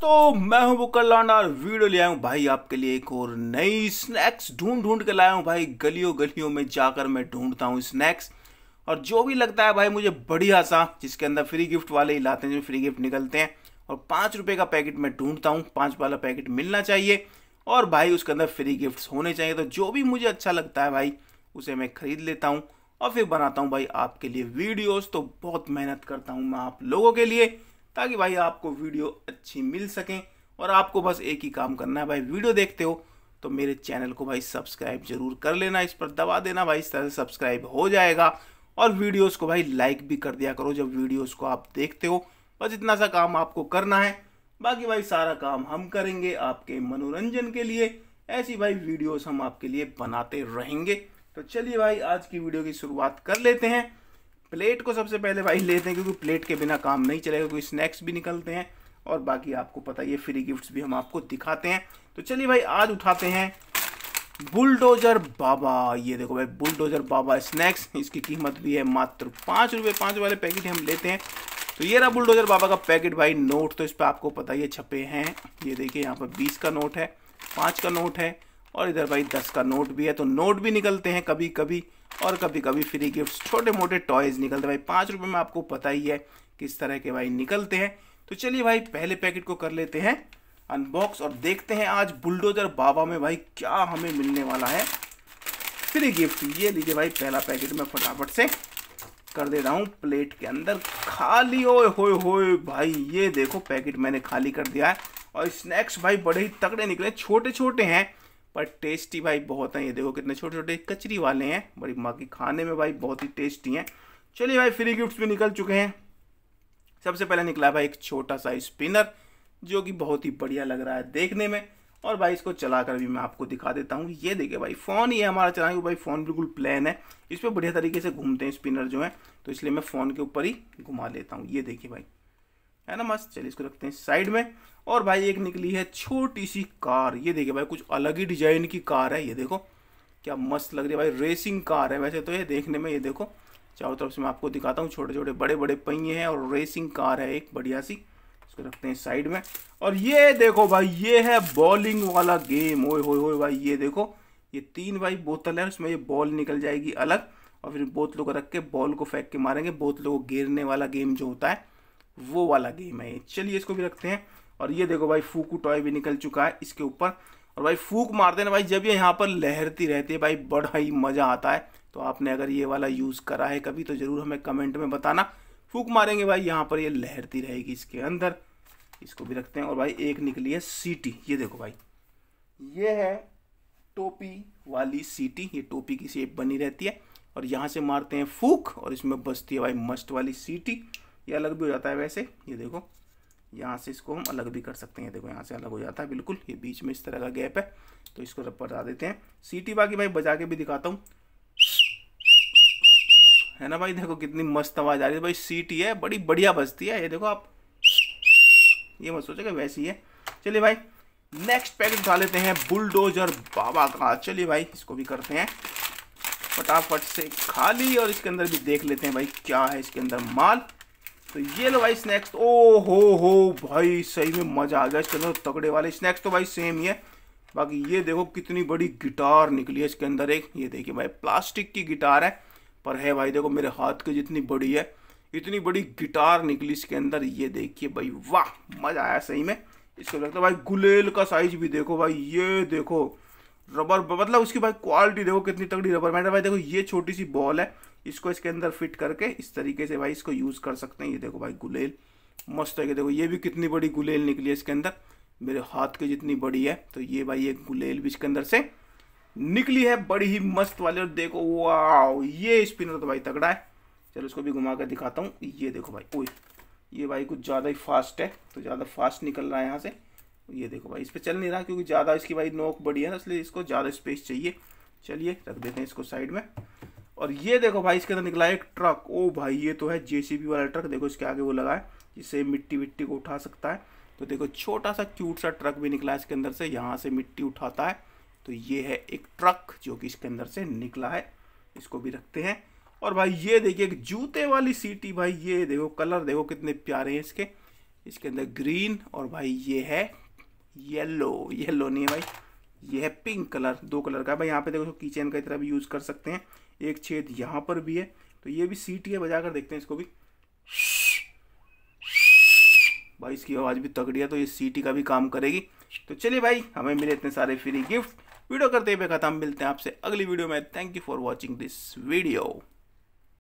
दोस्तों मैं हूं बुकर लाना और वीडियो ले आया भाई आपके लिए एक और नई स्नैक्स ढूंढ ढूंढ के लाया हूं भाई गलियों गलियों में जाकर मैं ढूंढता हूं स्नैक्स और जो भी लगता है भाई मुझे बढ़िया सा जिसके अंदर फ्री गिफ्ट वाले ही लाते हैं जो फ्री गिफ्ट निकलते हैं और पाँच रुपये का पैकेट मैं ढूंढता हूँ पाँच वाला पैकेट मिलना चाहिए और भाई उसके अंदर फ्री गिफ्ट होने चाहिए तो जो भी मुझे अच्छा लगता है भाई उसे मैं खरीद लेता हूँ और फिर बनाता हूँ भाई आपके लिए वीडियोज़ तो बहुत मेहनत करता हूँ मैं आप लोगों के लिए ताकि भाई आपको वीडियो अच्छी मिल सकें और आपको बस एक ही काम करना है भाई वीडियो देखते हो तो मेरे चैनल को भाई सब्सक्राइब जरूर कर लेना इस पर दबा देना भाई इस तरह से सब्सक्राइब हो जाएगा और वीडियोस को भाई लाइक भी कर दिया करो जब वीडियोस को आप देखते हो बस इतना सा काम आपको करना है बाकी भाई सारा काम हम करेंगे आपके मनोरंजन के लिए ऐसी भाई वीडियोस हम आपके लिए बनाते रहेंगे तो चलिए भाई आज की वीडियो की शुरुआत कर लेते हैं प्लेट को सबसे पहले भाई लेते हैं क्योंकि प्लेट के बिना काम नहीं चलेगा क्योंकि स्नैक्स भी निकलते हैं और बाकी आपको पता ही है फ्री गिफ्ट्स भी हम आपको दिखाते हैं तो चलिए भाई आज उठाते हैं बुलडोजर बाबा ये देखो भाई बुलडोजर बाबा स्नैक्स इसकी कीमत भी है मात्र पाँच रुपये पाँच वाले पैकेट हम लेते हैं तो ये रहा बुलडोजर बाबा का पैकेट भाई नोट तो इस पर आपको पता ही है छपे हैं ये देखिए यहाँ पर बीस का नोट है पाँच का नोट है और इधर भाई दस का नोट भी है तो नोट भी निकलते हैं कभी कभी और कभी कभी फ्री गिफ्ट छोटे मोटे टॉयज निकलते हैं भाई पाँच रुपये में आपको पता ही है किस तरह के भाई निकलते हैं तो चलिए भाई पहले पैकेट को कर लेते हैं अनबॉक्स और देखते हैं आज बुलडोजर बाबा में भाई क्या हमें मिलने वाला है फ्री गिफ्ट ये लीजिए भाई पहला पैकेट मैं फटाफट से कर दे रहा हूँ प्लेट के अंदर खाली ओए होए होए भाई ये देखो पैकेट मैंने खाली कर दिया है और स्नैक्स भाई बड़े ही तगड़े निकले छोटे छोटे हैं पर टेस्टी भाई बहुत हैं ये देखो कितने छोटे छोटे कचरी वाले हैं बड़ी माँ खाने में भाई बहुत ही टेस्टी हैं चलिए भाई फ्री गिफ्ट्स भी निकल चुके हैं सबसे पहले निकला भाई एक छोटा सा स्पिनर जो कि बहुत ही बढ़िया लग रहा है देखने में और भाई इसको चलाकर भी मैं आपको दिखा देता हूँ ये देखिए भाई फ़ोन ये हमारा चलाएंगे भाई फ़ोन बिल्कुल प्लेन है इस पर बढ़िया तरीके से घूमते हैं स्पिनर जो है तो इसलिए मैं फ़ोन के ऊपर ही घुमा लेता हूँ ये देखिए भाई है ना मस्त चलिए इसको रखते हैं साइड में और भाई एक निकली है छोटी सी कार ये देखिए भाई कुछ अलग ही डिजाइन की कार है ये देखो क्या मस्त लग रही है भाई रेसिंग कार है वैसे तो ये देखने में ये देखो चारों तरफ से मैं आपको दिखाता हूँ छोटे छोटे बड़े बड़े पहिए हैं और रेसिंग कार है एक बढ़िया सी इसको रखते हैं साइड में और ये देखो भाई ये है बॉलिंग वाला गेम ओए होए होए भाई ये देखो ये तीन भाई बोतल है उसमें ये बॉल निकल जाएगी अलग और फिर बोतलों को रख के बॉल को फेंक के मारेंगे बोतलों को गेरने वाला गेम जो होता है वो वाला गेम है चलिए इसको भी रखते हैं और ये देखो भाई फूकू टॉय भी निकल चुका है इसके ऊपर और भाई फूक मारते ना भाई जब ये यहाँ पर लहरती रहती है भाई बड़ा ही मज़ा आता है तो आपने अगर ये वाला यूज़ करा है कभी तो ज़रूर हमें कमेंट में बताना फूक मारेंगे भाई यहाँ पर ये लहरती रहेगी इसके अंदर इसको भी रखते हैं और भाई एक निकली है सीटी ये देखो भाई ये है टोपी वाली सीटी ये टोपी की शेप बनी रहती है और यहाँ से मारते हैं फूक और इसमें बसती है भाई मस्ट वाली सीटी ये अलग भी हो जाता है वैसे ये देखो यहाँ से इसको हम अलग भी कर सकते हैं देखो यहाँ से अलग हो जाता है बिल्कुल ये बीच में इस तरह का गैप है तो इसको रब बता देते हैं सीटी बाकी भाई बजा के भी दिखाता हूँ है ना भाई देखो कितनी मस्त आवाज़ आ रही है भाई सीटी है बड़ी बढ़िया बजती है ये देखो आप ये मत सोचेगा वैसी है चलिए भाई नेक्स्ट पैकेट उठा लेते हैं बुलडोजर बाबा का चलिए भाई इसको भी करते हैं फटाफट से खाली और इसके अंदर भी देख लेते हैं भाई क्या है इसके अंदर माल तो ये लो भाई स्नैक्स ओ हो हो भाई सही में मज़ा आ गया चलो तगड़े वाले स्नैक्स तो भाई सेम ही है बाकी ये देखो कितनी बड़ी गिटार निकली है इसके अंदर एक ये देखिए भाई प्लास्टिक की गिटार है पर है भाई देखो मेरे हाथ के जितनी बड़ी है इतनी बड़ी गिटार निकली इसके अंदर ये देखिए भाई वाह मज़ा आया सही में इसको लगता है भाई गुलेल का साइज भी देखो भाई ये देखो रबर मतलब उसकी भाई क्वालिटी देखो कितनी तगड़ी रबर मैंने भाई देखो ये छोटी सी बॉल है इसको इसके अंदर फिट करके इस तरीके से भाई इसको यूज़ कर सकते हैं ये देखो भाई गुलेल मस्त है देखो ये भी कितनी बड़ी गुलेल निकली है इसके अंदर मेरे हाथ की जितनी बड़ी है तो ये भाई एक गुलेल भी इसके अंदर से निकली है बड़ी ही मस्त वाली और देखो वाओ ये स्पिनर तो भाई तगड़ा है चलो इसको भी घुमा कर दिखाता हूँ ये देखो भाई ओ ये भाई कुछ ज़्यादा ही फास्ट है तो ज़्यादा फास्ट निकल रहा है यहाँ से ये देखो भाई इस पर चल नहीं रहा क्योंकि ज़्यादा इसकी भाई नोक बड़ी है ना इसलिए इसको ज़्यादा स्पेस चाहिए चलिए रख देते हैं इसको साइड में और ये देखो भाई इसके अंदर निकला एक ट्रक ओ भाई ये तो है जेसीबी वाला ट्रक देखो इसके आगे वो लगा है जिससे मिट्टी विट्टी को उठा सकता है तो देखो छोटा सा क्यूट सा ट्रक भी निकला है इसके अंदर से यहाँ से मिट्टी उठाता है तो ये है एक ट्रक जो कि इसके अंदर से निकला है इसको भी रखते हैं और भाई ये देखिए एक जूते वाली सीटी भाई ये देखो कलर देखो कितने प्यारे हैं इसके इसके अंदर ग्रीन और भाई ये है येलो येलो नहीं है भाई ये है पिंक कलर दो कलर का भाई यहाँ पे देखो किचन का तरह भी यूज़ कर सकते हैं एक छेद यहाँ पर भी है तो ये भी सीटी है बजा कर देखते हैं इसको भी भाई इसकी आवाज़ भी तगड़ी है तो ये सीटी का भी काम करेगी तो चलिए भाई हमें मिले इतने सारे फ्री गिफ्ट वीडियो करते हुए खत्म मिलते हैं आपसे अगली वीडियो में thank you for watching this video